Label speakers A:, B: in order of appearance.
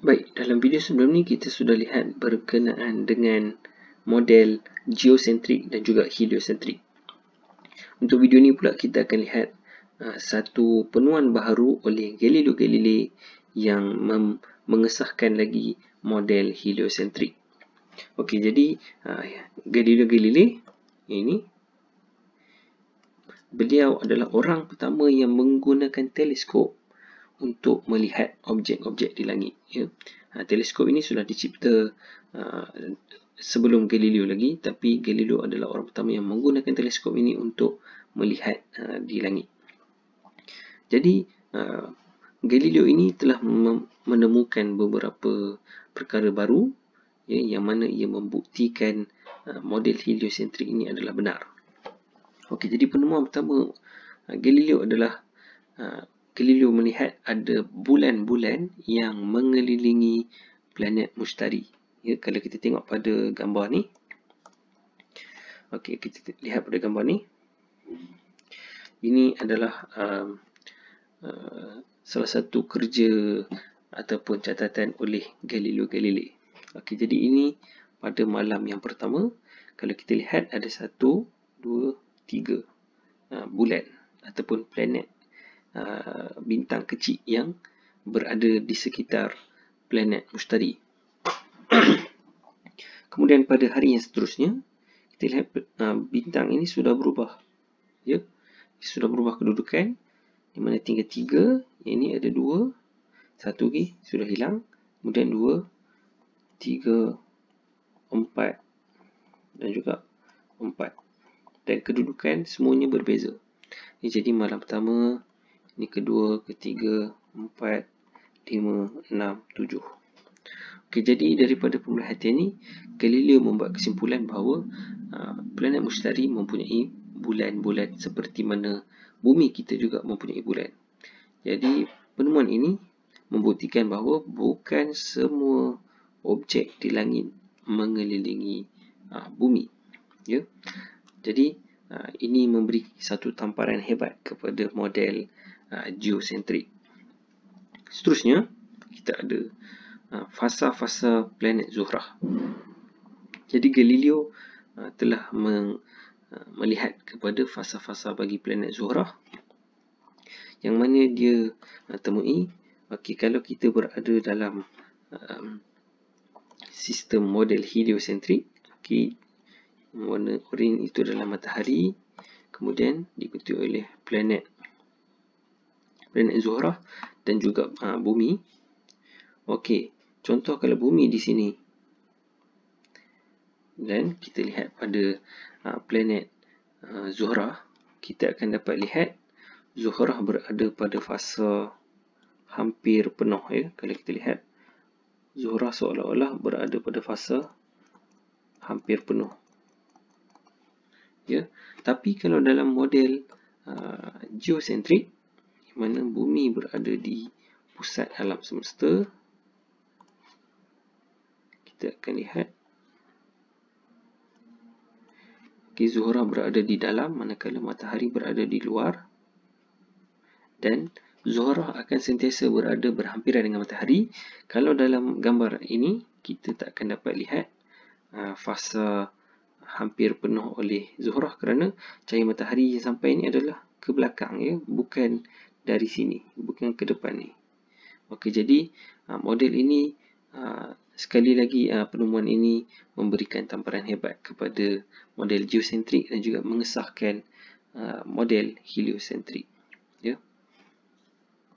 A: Baik, dalam video sebelum ni kita sudah lihat berkenaan dengan model geosentrik dan juga heliosentrik. Untuk video ni pula kita akan lihat uh, satu penuan baharu oleh Galileo Galilei yang mengesahkan lagi model heliosentrik. Okey, jadi uh, Galileo Galilei ini beliau adalah orang pertama yang menggunakan teleskop untuk melihat objek-objek di langit. Ya. Ha, teleskop ini sudah dicipta uh, sebelum Galileo lagi, tapi Galileo adalah orang pertama yang menggunakan teleskop ini untuk melihat uh, di langit. Jadi uh, Galileo ini telah menemukan beberapa perkara baru ya, yang mana ia membuktikan uh, model heliocentrik ini adalah benar. Okey, jadi penemuan pertama Galileo adalah keliru melihat ada bulan-bulan yang mengelilingi planet mustari. Ya, kalau kita tengok pada gambar ni. Okey, kita lihat pada gambar ni. Ini adalah um, uh, salah satu kerja ataupun catatan oleh Galileo Galilei. Okey, jadi ini pada malam yang pertama. Kalau kita lihat ada satu, dua, tiga uh, bulan ataupun planet Uh, bintang kecil yang berada di sekitar planet mustari. Kemudian pada hari yang seterusnya, kita lihat uh, bintang ini sudah berubah. Ya? Dia sudah berubah kedudukan. Di mana tinggal tiga, ini ada dua. Satu lagi sudah hilang. Kemudian dua, tiga, empat dan juga empat. Dan kedudukan semuanya berbeza. Ini jadi malam pertama ni kedua, ketiga, empat, lima, enam, tujuh. Okay, jadi daripada pemerhatian ini, Galileo membuat kesimpulan bahawa aa, uh, planet mustari mempunyai bulan-bulan seperti mana bumi kita juga mempunyai bulan. Jadi, penemuan ini membuktikan bahawa bukan semua objek di langit mengelilingi aa, uh, bumi. Ya? Jadi, aa, uh, ini memberi satu tamparan hebat kepada model Ha, geocentric. Seterusnya, kita ada ha, fasa-fasa planet Zuhrah. Jadi Galileo ha, telah melihat kepada fasa-fasa bagi planet Zuhrah yang mana dia temui okay, kalau kita berada dalam um, sistem model heliocentric okay, warna oranye itu adalah matahari kemudian diikuti oleh planet planet Zuhrah dan juga ha, bumi. Okey, contoh kalau bumi di sini. Dan kita lihat pada ha, planet ha, uh, Zuhrah, kita akan dapat lihat Zuhrah berada pada fasa hampir penuh ya. Kalau kita lihat Zuhrah seolah-olah berada pada fasa hampir penuh. Ya, tapi kalau dalam model uh, geosentrik mana bumi berada di pusat alam semesta kita akan lihat okay, Zuhara berada di dalam manakala matahari berada di luar dan zuhrah akan sentiasa berada berhampiran dengan matahari kalau dalam gambar ini kita tak akan dapat lihat uh, fasa hampir penuh oleh zuhrah kerana cahaya matahari yang sampai ini adalah ke belakang ya bukan dari sini bukan ke depan ni okey jadi ah, model ini ah, sekali lagi ah, penemuan ini memberikan tamparan hebat kepada model geosentrik dan juga mengesahkan model heliosentrik ya yeah.